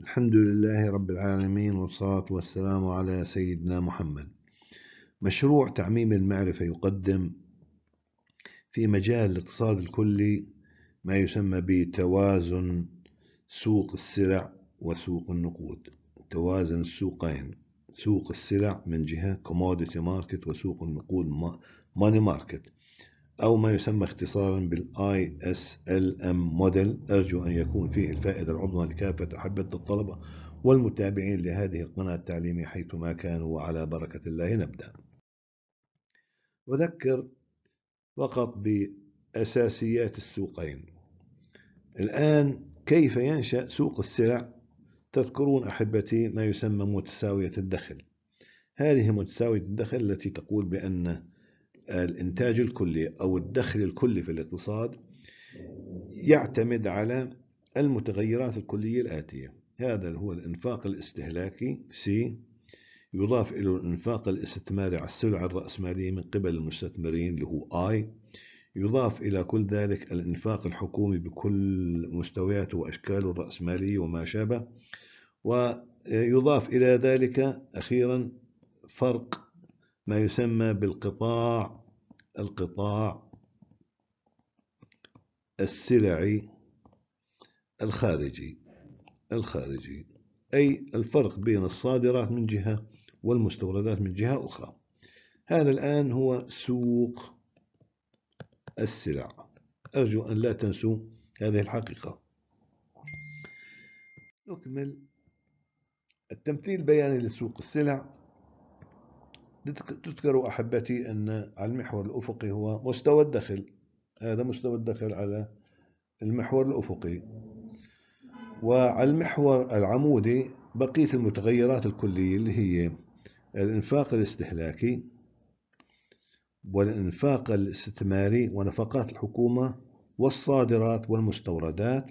الحمد لله رب العالمين والصلاة والسلام على سيدنا محمد مشروع تعميم المعرفة يقدم في مجال الاقتصاد الكلي ما يسمى بتوازن سوق السلع وسوق النقود توازن السوقين سوق السلع من جهة commodity market وسوق النقود money market أو ما يسمى اختصارا بالاي اس ال ام موديل أرجو أن يكون فيه الفائدة العظمى لكافة أحبة الطلبة والمتابعين لهذه القناة التعليمية حيثما كانوا وعلى بركة الله نبدأ أذكر فقط بأساسيات السوقين الآن كيف ينشأ سوق السلع تذكرون أحبتي ما يسمى متساوية الدخل هذه متساوية الدخل التي تقول بأن الانتاج الكلي او الدخل الكلي في الاقتصاد يعتمد على المتغيرات الكليه الاتيه هذا هو الانفاق الاستهلاكي سي يضاف إلى الإنفاق الاستثماري على السلع الرأسمالية من قبل المستثمرين اللي هو آي يضاف إلى كل ذلك الإنفاق الحكومي بكل مستوياته وأشكاله الرأسمالية وما شابه ويضاف إلى ذلك أخيرا فرق ما يسمى بالقطاع القطاع السلعي الخارجي الخارجي أي الفرق بين الصادرة من جهة والمستوردات من جهة أخرى هذا الآن هو سوق السلع أرجو أن لا تنسوا هذه الحقيقة نكمل التمثيل البياني لسوق السلع تذكروا أحبتي أن على المحور الأفقي هو مستوى الدخل هذا مستوى الدخل على المحور الأفقي وعلى المحور العمودي بقية المتغيرات الكلية اللي هي الإنفاق الاستهلاكي والإنفاق الاستثماري ونفقات الحكومة والصادرات والمستوردات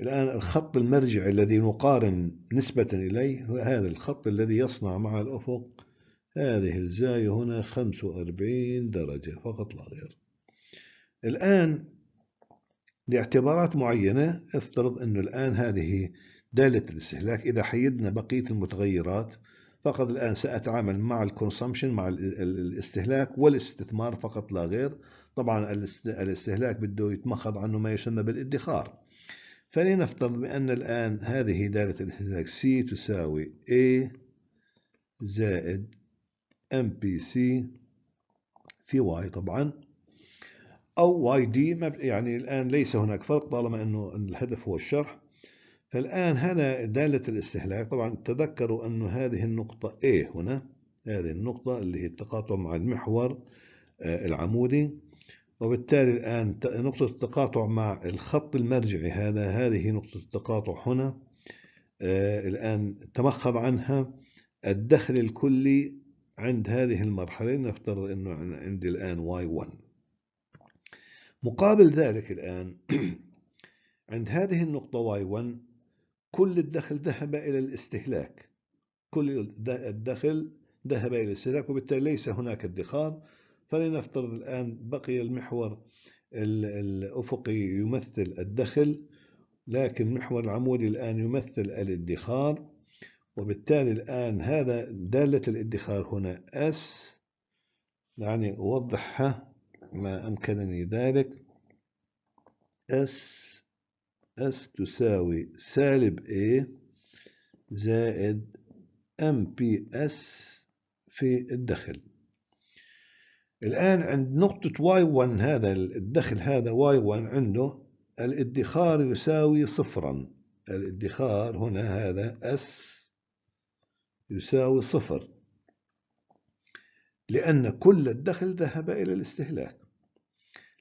الآن الخط المرجعي الذي نقارن نسبة إليه هو هذا الخط الذي يصنع مع الأفق هذه الزاوية هنا 45 درجة فقط لا غير الآن لاعتبارات معينة افترض أنه الآن هذه دالة الاستهلاك إذا حيدنا بقية المتغيرات فقط الآن سأتعامل مع الكونسومشن مع الاستهلاك والاستثمار فقط لا غير طبعا الاستهلاك بده يتمخض عنه ما يسمى بالادخار فلنفترض بأن الآن هذه دالة الاستهلاك C تساوي A زائد ام بي سي في واي طبعا او واي دي يعني الان ليس هناك فرق طالما انه الهدف هو الشرح فالان هنا داله الاستهلاك طبعا تذكروا انه هذه النقطه A هنا هذه النقطه اللي هي التقاطع مع المحور آه، العمودي وبالتالي الان نقطه التقاطع مع الخط المرجعي هذا هذه نقطه التقاطع هنا آه، الان تمخض عنها الدخل الكلي عند هذه المرحلة نفترض أنه عندي الآن y1 مقابل ذلك الآن عند هذه النقطة y1 كل الدخل ذهب إلى الاستهلاك كل الدخل ذهب إلى الاستهلاك وبالتالي ليس هناك ادخار فلنفترض الآن بقي المحور الأفقي يمثل الدخل لكن محور العمودي الآن يمثل الادخار وبالتالي الآن هذا دالة الادخار هنا أس دعني أوضحها ما أمكنني ذلك أس أس تساوي سالب A زائد ام بي اس في الدخل الآن عند نقطة y1 هذا الدخل هذا y1 عنده الادخار يساوي صفرا الادخار هنا هذا S يساوي صفر لأن كل الدخل ذهب إلى الاستهلاك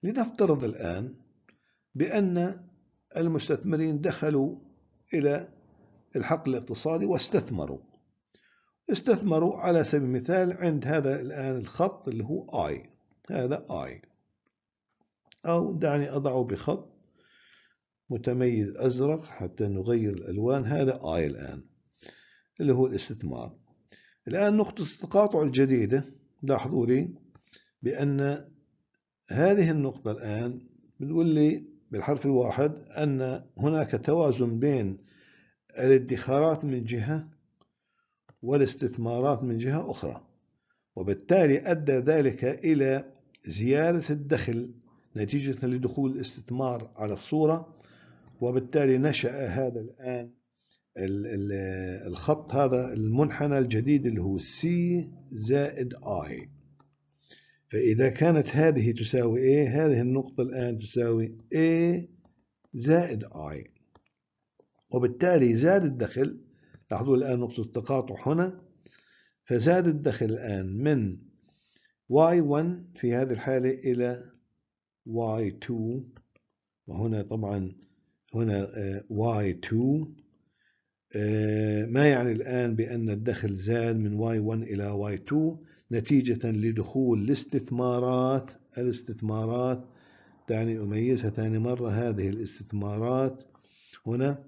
لنفترض الآن بأن المستثمرين دخلوا إلى الحقل الاقتصادي واستثمروا استثمروا على سبيل المثال عند هذا الآن الخط اللي هو I هذا I أو دعني أضعه بخط متميز أزرق حتى نغير الألوان هذا I الآن اللي هو الاستثمار الآن نقطة التقاطع الجديدة لاحظوا لي بأن هذه النقطة الآن بتقول لي بالحرف الواحد أن هناك توازن بين الادخارات من جهة والاستثمارات من جهة أخرى وبالتالي أدى ذلك إلى زيادة الدخل نتيجة لدخول الاستثمار على الصورة وبالتالي نشأ هذا الآن الخط هذا المنحنى الجديد اللي هو سي زائد اي فإذا كانت هذه تساوي A هذه النقطة الآن تساوي A زائد I وبالتالي زاد الدخل لاحظوا الآن نقطة التقاطع هنا فزاد الدخل الآن من Y1 في هذه الحالة إلى Y2 وهنا طبعا هنا آه، Y2 آه، ما يعني الآن بأن الدخل زاد من Y1 إلى Y2 نتيجة لدخول الاستثمارات الاستثمارات دعني أميزها ثاني مرة هذه الاستثمارات هنا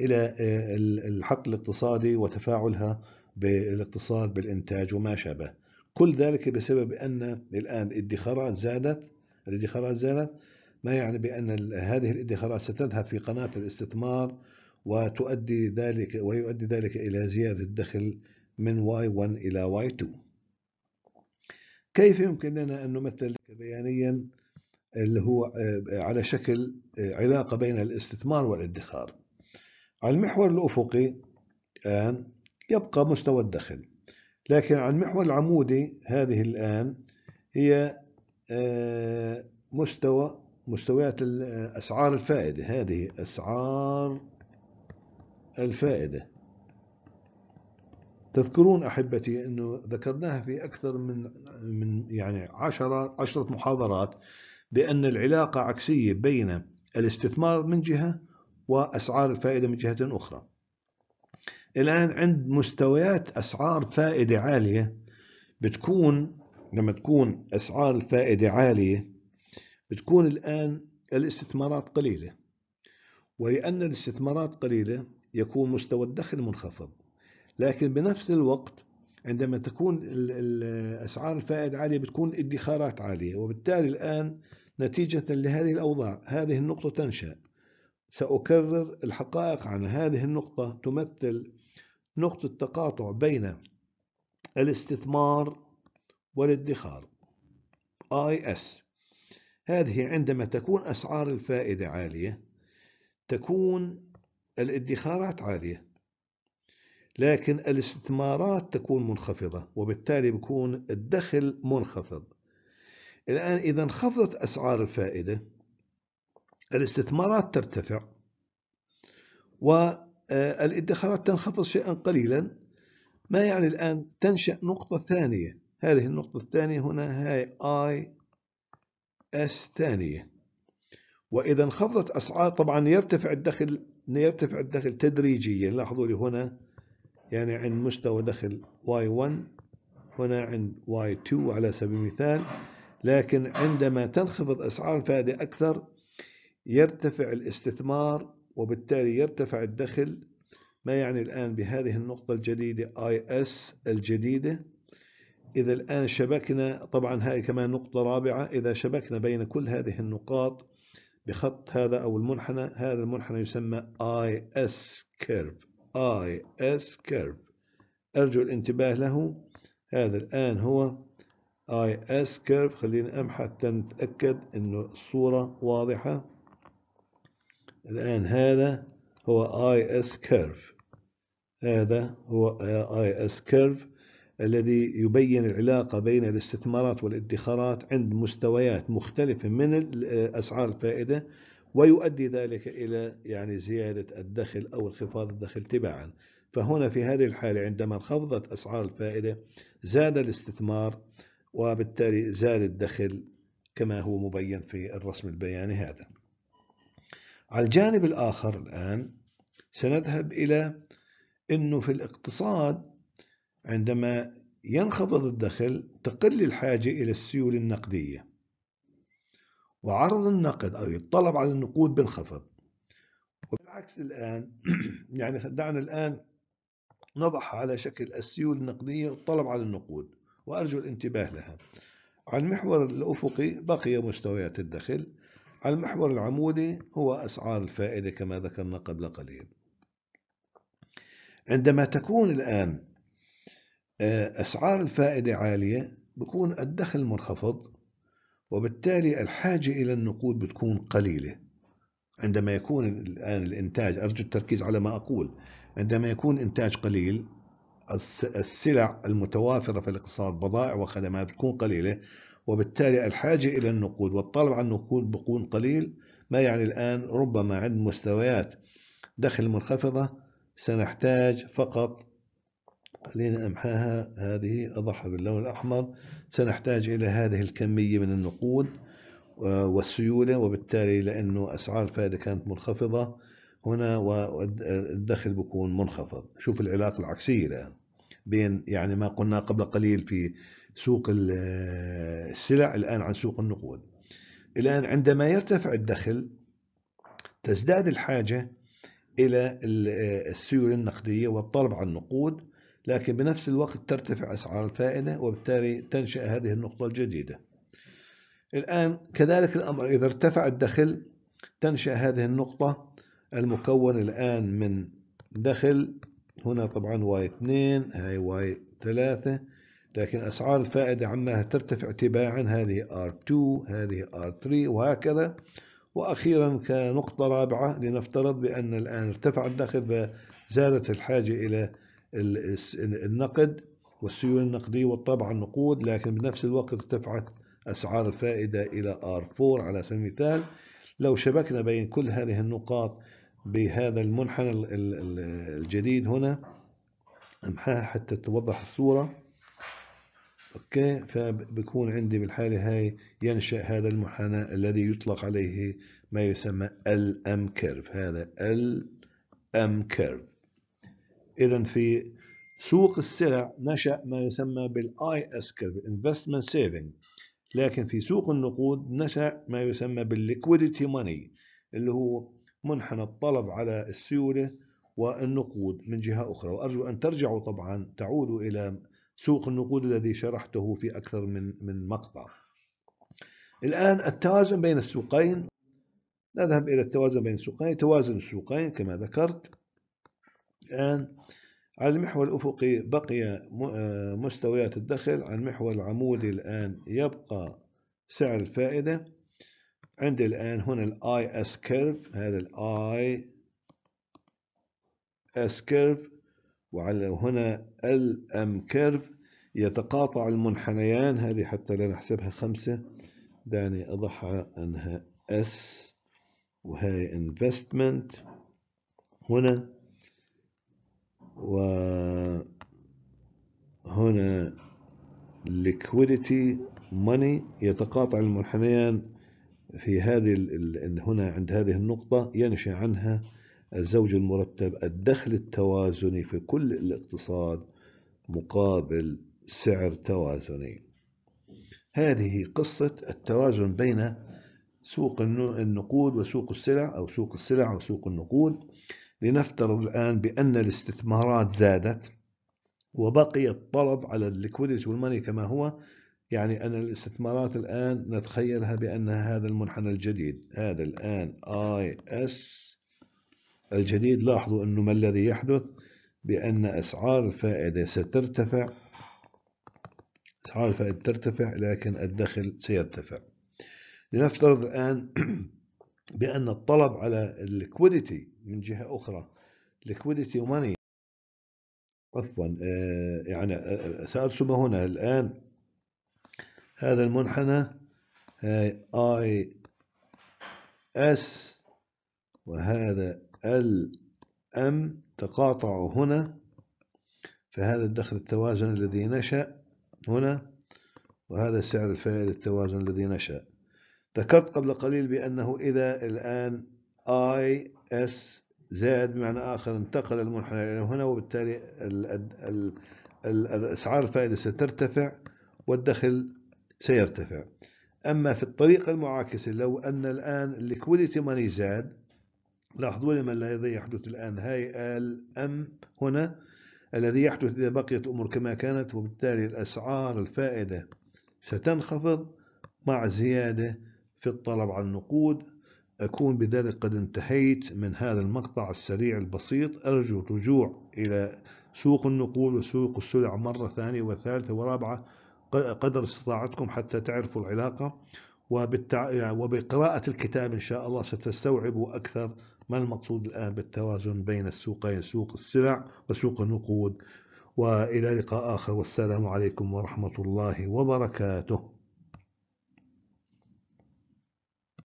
إلى آه، الحق الاقتصادي وتفاعلها بالاقتصاد بالإنتاج وما شابه كل ذلك بسبب أن الآن الادخارات زادت الادخارات زادت ما يعني بأن هذه الادخارات ستذهب في قناة الاستثمار وتؤدي ذلك ويؤدي ذلك إلى زيادة الدخل من Y1 إلى Y2 كيف يمكن لنا أن نمثل ذلك بيانيا اللي هو آه، على شكل آه، علاقة بين الاستثمار والادخار على المحور الأفقي الآن يبقى مستوى الدخل لكن على المحور العمودي هذه الآن هي آه، مستوى مستويات أسعار الفائدة هذه أسعار الفائدة تذكرون أحبتي أنه ذكرناها في أكثر من من يعني عشرة عشرة محاضرات بأن العلاقة عكسية بين الاستثمار من جهة وأسعار الفائدة من جهة أخرى الآن عند مستويات أسعار فائدة عالية بتكون لما تكون أسعار الفائدة عالية بتكون الآن الاستثمارات قليلة ولأن الاستثمارات قليلة يكون مستوى الدخل منخفض لكن بنفس الوقت عندما تكون أسعار الفائد عالية بتكون ادخارات عالية وبالتالي الآن نتيجة لهذه الأوضاع هذه النقطة تنشأ سأكرر الحقائق عن هذه النقطة تمثل نقطة تقاطع بين الاستثمار والادخار آي اس هذه عندما تكون أسعار الفائدة عالية تكون الادخارات عالية لكن الاستثمارات تكون منخفضة وبالتالي يكون الدخل منخفض الآن إذا انخفضت أسعار الفائدة الاستثمارات ترتفع والادخارات آه، تنخفض شيئا قليلا ما يعني الآن تنشأ نقطة ثانية هذه النقطة الثانية هنا هاي آي اس ثانية وإذا انخفضت أسعار طبعا يرتفع الدخل يرتفع الدخل تدريجيا لاحظوا لي هنا يعني عند مستوى دخل Y1 هنا عند Y2 على سبيل المثال لكن عندما تنخفض أسعار الفائدة أكثر يرتفع الاستثمار وبالتالي يرتفع الدخل ما يعني الآن بهذه النقطة الجديدة IS الجديدة إذا الآن شبكنا طبعا هاي كمان نقطة رابعة إذا شبكنا بين كل هذه النقاط بخط هذا أو المنحنى هذا المنحنى يسمى IS curve IS curve أرجو الانتباه له هذا الآن هو IS curve خليني أمحى حتى نتأكد أنه الصورة واضحة الآن هذا هو IS curve هذا هو IS curve الذي يبين العلاقة بين الاستثمارات والادخارات عند مستويات مختلفة من أسعار الفائدة ويؤدي ذلك إلى يعني زيادة الدخل أو انخفاض الدخل تباعا فهنا في هذه الحالة عندما انخفضت أسعار الفائدة زاد الاستثمار وبالتالي زاد الدخل كما هو مبين في الرسم البياني هذا على الجانب الآخر الآن سنذهب إلى أنه في الاقتصاد عندما ينخفض الدخل تقل الحاجة إلى السيولة النقدية وعرض النقد أو الطلب على النقود بينخفض وبالعكس الآن يعني دعنا الآن نضعها على شكل السيولة النقدية والطلب على النقود وأرجو الانتباه لها على المحور الأفقي بقي مستويات الدخل على المحور العمودي هو أسعار الفائدة كما ذكرنا قبل قليل عندما تكون الآن أسعار الفائدة عالية بكون الدخل منخفض وبالتالي الحاجة إلى النقود بتكون قليلة عندما يكون الآن الإنتاج أرجو التركيز على ما أقول عندما يكون إنتاج قليل السلع المتوافرة في الاقتصاد بضائع وخدمات بتكون قليلة وبالتالي الحاجة إلى النقود والطلب على النقود بكون قليل ما يعني الآن ربما عند مستويات دخل منخفضة سنحتاج فقط خلينا أمحاها هذه اضعها باللون الأحمر سنحتاج إلى هذه الكمية من النقود آه، والسيولة وبالتالي لأنه أسعار الفائدة كانت منخفضة هنا والدخل بيكون منخفض شوف العلاقة العكسية الآن بين يعني ما قلنا قبل قليل في سوق آه، السلع الآن عن سوق النقود الآن عندما يرتفع الدخل تزداد الحاجة إلى آه، السيولة النقدية والطلب على النقود لكن بنفس الوقت ترتفع أسعار الفائدة وبالتالي تنشأ هذه النقطة الجديدة الآن كذلك الأمر إذا ارتفع الدخل تنشأ هذه النقطة المكون الآن من دخل هنا طبعا واي 2 هاي واي 3 لكن أسعار الفائدة عمها ترتفع تباعا هذه R2 هذه R3 وهكذا وأخيرا كنقطة رابعة لنفترض بأن الآن ارتفع الدخل فزادت الحاجة إلى النقد والسيولة النقدية والطابعة النقود لكن بنفس الوقت ارتفعت أسعار الفائدة إلى R4 على سبيل المثال لو شبكنا بين كل هذه النقاط بهذا المنحنى الجديد هنا امحاها حتى توضح الصورة اوكي فبكون عندي بالحالة هاي ينشأ هذا المنحنى الذي يطلق عليه ما يسمى الام كيرف هذا الام كيرف إذا في سوق السلع نشأ ما يسمى بالاي اس كيرف انفستمنت سيفنج لكن في سوق النقود نشأ ما يسمى بالليكويديتي ماني اللي هو منحنى الطلب على السيولة والنقود من جهة أخرى وأرجو أن ترجعوا طبعا تعودوا إلى سوق النقود الذي شرحته في أكثر من من مقطع الآن التوازن بين السوقين نذهب إلى التوازن بين السوقين توازن السوقين كما ذكرت الآن على المحور الأفقي بقي آه، مستويات الدخل على المحور العمودي الآن يبقى سعر الفائدة عندي الآن هنا الاي اس كيرف هذا الاي اس كيرف وعلى هنا ال ام كيرف يتقاطع المنحنيان هذه حتى لا نحسبها خمسة دعني أضعها أنها اس وهي investment هنا وهنا liquidity money يتقاطع المنحنيان في هذه هنا عند هذه النقطة ينشأ عنها الزوج المرتب الدخل التوازني في كل الاقتصاد مقابل سعر توازني هذه قصة التوازن بين سوق النقود وسوق السلع أو سوق السلع وسوق النقود لنفترض الآن بأن الاستثمارات زادت وبقي الطلب على الليكويديتي والماني كما هو يعني أن الاستثمارات الآن نتخيلها بأنها هذا المنحنى الجديد هذا الآن آي اس الجديد لاحظوا أنه ما الذي يحدث بأن أسعار الفائدة سترتفع أسعار الفائدة ترتفع لكن الدخل سيرتفع لنفترض الآن بأن الطلب على الليكويديتي من جهة أخرى ليكويديتي وماني عفوا آه، يعني آه، آه، سأرسم هنا الآن هذا المنحنى اي اس وهذا ال ام تقاطعوا هنا فهذا الدخل التوازن الذي نشأ هنا وهذا السعر الفائده التوازن الذي نشأ ذكرت قبل قليل بأنه إذا الآن I S زاد بمعنى آخر انتقل المنحنى إلى هنا وبالتالي الأسعار الفائدة سترتفع والدخل سيرتفع أما في الطريقة المعاكسة لو أن الآن الليكويديتي ماني زاد لاحظوا لي ما الذي يحدث الآن هاي ال أم هنا الذي يحدث إذا بقيت الأمور كما كانت وبالتالي الأسعار الفائدة ستنخفض مع زيادة في الطلب على النقود أكون بذلك قد انتهيت من هذا المقطع السريع البسيط أرجو الرجوع إلى سوق النقود وسوق السلع مرة ثانية وثالثة ورابعة قدر استطاعتكم حتى تعرفوا العلاقة وبالتع... وبقراءة الكتاب إن شاء الله ستستوعبوا أكثر ما المقصود الآن بالتوازن بين السوقين سوق السلع وسوق النقود وإلى لقاء آخر والسلام عليكم ورحمة الله وبركاته